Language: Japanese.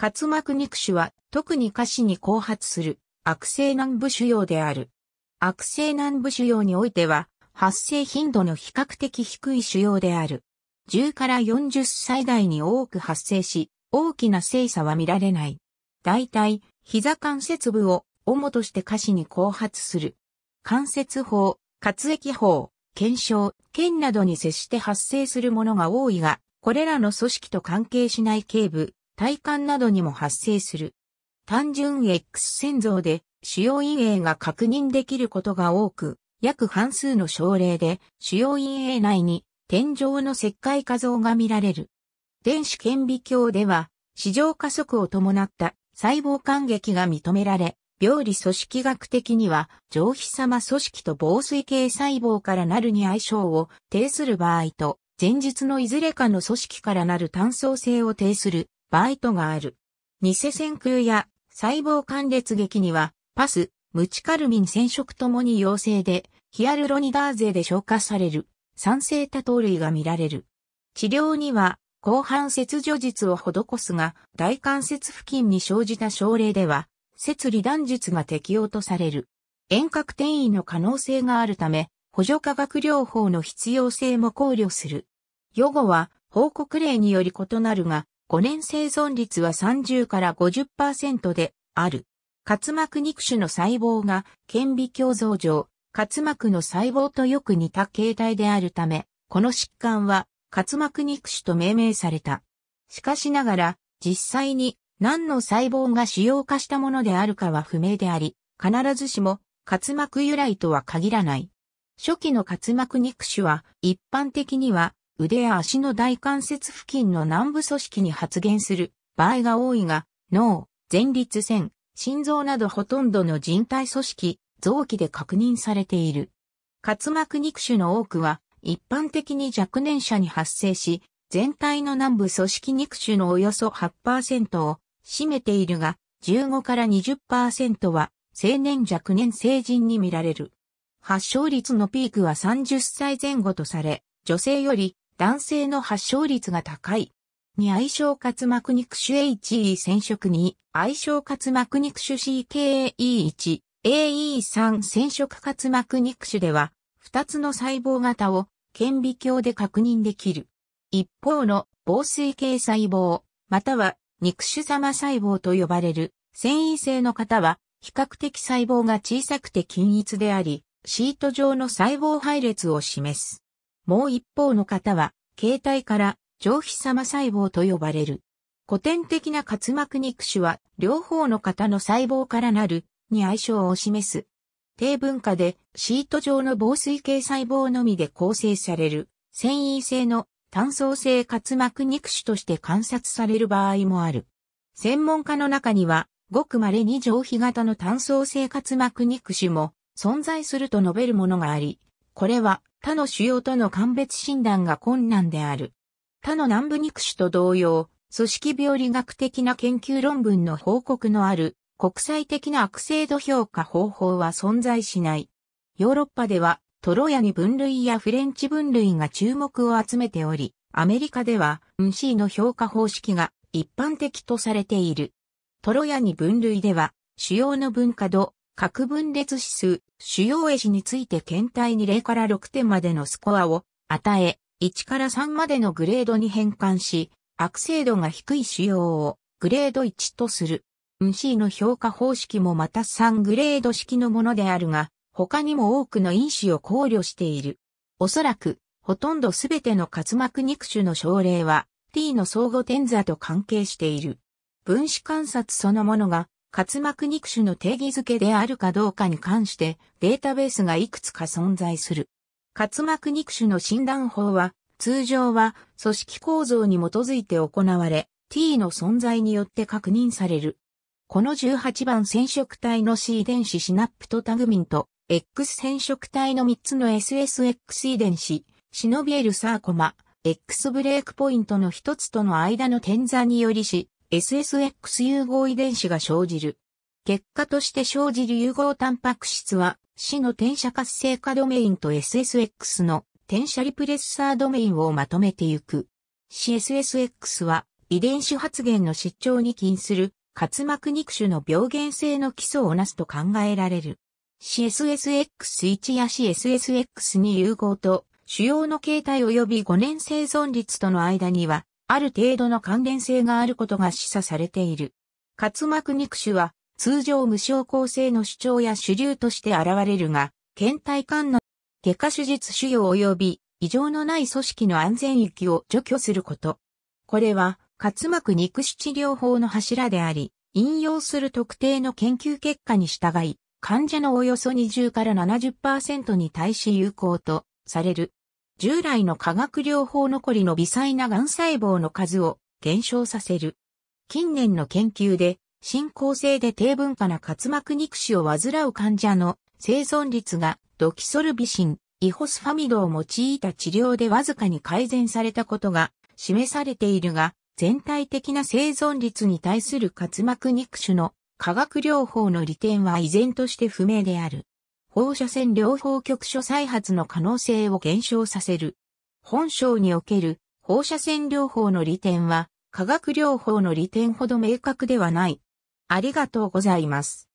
滑膜肉腫は特に下肢に後発する悪性軟部腫瘍である。悪性軟部腫瘍においては発生頻度の比較的低い腫瘍である。10から40歳代に多く発生し、大きな性差は見られない。大体、膝関節部を主として下肢に後発する。関節法、滑液法、腱鞘、腱などに接して発生するものが多いが、これらの組織と関係しない頸部、体幹などにも発生する。単純 X 線像で主要陰影が確認できることが多く、約半数の症例で主要陰影内に天井の石灰化像が見られる。電子顕微鏡では、市場加速を伴った細胞間激が認められ、病理組織学的には、上皮様組織と防水系細胞からなるに相性を呈する場合と、前述のいずれかの組織からなる単相性を呈するバイトがある。偽線空や細胞間裂劇には、パス、ムチカルミン染色ともに陽性で、ヒアルロニダーゼで消化される、酸性多糖類が見られる。治療には、後半切除術を施すが、大関節付近に生じた症例では、切離断術が適用とされる。遠隔転移の可能性があるため、補助化学療法の必要性も考慮する。予後は報告例により異なるが、5年生存率は30から50%である。滑膜肉種の細胞が顕微鏡像上、滑膜の細胞とよく似た形態であるため、この疾患は滑膜肉種と命名された。しかしながら、実際に何の細胞が主要化したものであるかは不明であり、必ずしも滑膜由来とは限らない。初期の滑膜肉種は一般的には腕や足の大関節付近の南部組織に発現する場合が多いが、脳、前立腺、心臓などほとんどの人体組織、臓器で確認されている。滑膜肉腫の多くは、一般的に若年者に発生し、全体の南部組織肉腫のおよそ8%を占めているが、15から20%は青年若年成人に見られる。発症率のピークは30歳前後とされ、女性より男性の発症率が高い。に愛称滑膜肉種 HE 染色に愛称滑膜肉種 CKE1、AE3 染色滑膜肉種では、2つの細胞型を顕微鏡で確認できる。一方の防水系細胞、または肉種様細胞と呼ばれる繊維性の方は、比較的細胞が小さくて均一であり、シート状の細胞配列を示す。もう一方の方は、形態から上皮様細胞と呼ばれる。古典的な滑膜肉種は、両方の方の細胞からなる、に相性を示す。低分化で、シート状の防水系細胞のみで構成される、繊維性の単層性滑膜肉種として観察される場合もある。専門家の中には、ごく稀に上皮型の単層性滑膜肉種も存在すると述べるものがあり、これは他の腫瘍との鑑別診断が困難である。他の南部肉腫と同様、組織病理学的な研究論文の報告のある国際的な悪性度評価方法は存在しない。ヨーロッパではトロヤに分類やフレンチ分類が注目を集めており、アメリカではシ c の評価方式が一般的とされている。トロヤに分類では、主要の分化度、核分裂指数、主要絵師について検体に0から6点までのスコアを与え、1から3までのグレードに変換し、悪性度が低い主要をグレード1とする。u c の評価方式もまた3グレード式のものであるが、他にも多くの因子を考慮している。おそらく、ほとんどすべての滑膜肉種の症例は、T の相互転座と関係している。分子観察そのものが滑膜肉種の定義づけであるかどうかに関してデータベースがいくつか存在する。滑膜肉種の診断法は通常は組織構造に基づいて行われ T の存在によって確認される。この18番染色体の C 遺伝子シナプトタグミンと X 染色体の3つの SSX 遺伝子、シノビエルサーコマ、X ブレークポイントの1つとの間の点座によりし、SSX 融合遺伝子が生じる。結果として生じる融合タンパク質は、死の転写活性化ドメインと SSX の転写リプレッサードメインをまとめていく。CSSX は遺伝子発現の失調に起因する滑膜肉種の病原性の基礎をなすと考えられる。CSSX1 や CSSX2 融合と主要の形態及び5年生存率との間にはある程度の関連性があることが示唆されている。滑膜肉腫は通常無症候性の主張や主流として現れるが、検体間の外科手術腫瘍及び異常のない組織の安全域を除去すること。これは滑膜肉腫治療法の柱であり、引用する特定の研究結果に従い、患者のおよそ20から70%に対し有効とされる。従来の化学療法残りの微細な癌細胞の数を減少させる。近年の研究で、進行性で低分化な滑膜肉腫を患う患者の生存率がドキソルビシン、イホスファミドを用いた治療でわずかに改善されたことが示されているが、全体的な生存率に対する滑膜肉腫の化学療法の利点は依然として不明である。放射線療法局所再発の可能性を減少させる。本章における放射線療法の利点は、化学療法の利点ほど明確ではない。ありがとうございます。